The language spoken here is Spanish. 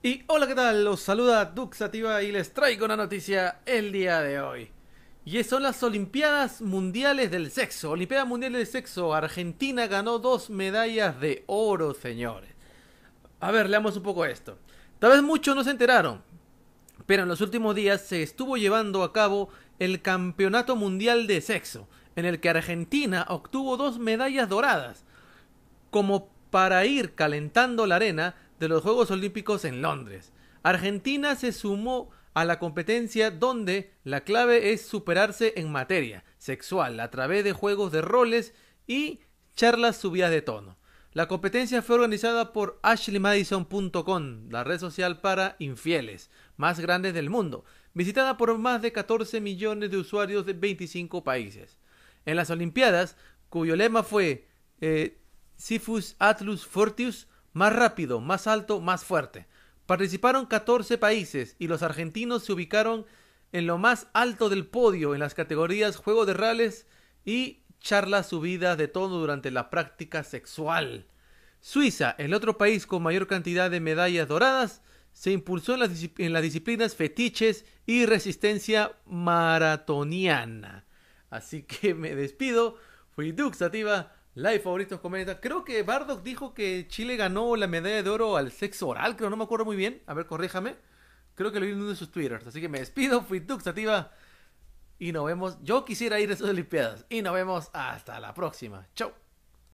Y hola, ¿qué tal? Los saluda Duxativa y les traigo una noticia el día de hoy. Y son las Olimpiadas Mundiales del Sexo. Olimpiadas Mundiales del Sexo. Argentina ganó dos medallas de oro, señores. A ver, leamos un poco esto. Tal vez muchos no se enteraron, pero en los últimos días se estuvo llevando a cabo el Campeonato Mundial de Sexo, en el que Argentina obtuvo dos medallas doradas. Como para ir calentando la arena, de los Juegos Olímpicos en Londres. Argentina se sumó a la competencia donde la clave es superarse en materia sexual a través de juegos de roles y charlas subidas de tono. La competencia fue organizada por ashleymadison.com, la red social para infieles más grande del mundo, visitada por más de 14 millones de usuarios de 25 países. En las Olimpiadas, cuyo lema fue eh, Sifus Atlus Fortius, más rápido, más alto, más fuerte. Participaron 14 países y los argentinos se ubicaron en lo más alto del podio en las categorías juego de rales y charla subida de tono durante la práctica sexual. Suiza, el otro país con mayor cantidad de medallas doradas, se impulsó en las, disciplinas fetiches y resistencia maratoniana. Así que me despido. Fui Duxativa. Live favoritos comenta. Creo que Bardock dijo que Chile ganó la medalla de oro al sexo oral, creo, no me acuerdo muy bien. A ver, corríjame. Creo que lo vi en uno de sus twitters. Así que me despido, fui Tuxativa. Y nos vemos. Yo quisiera ir a esas Olimpiadas. Y nos vemos hasta la próxima. Chau.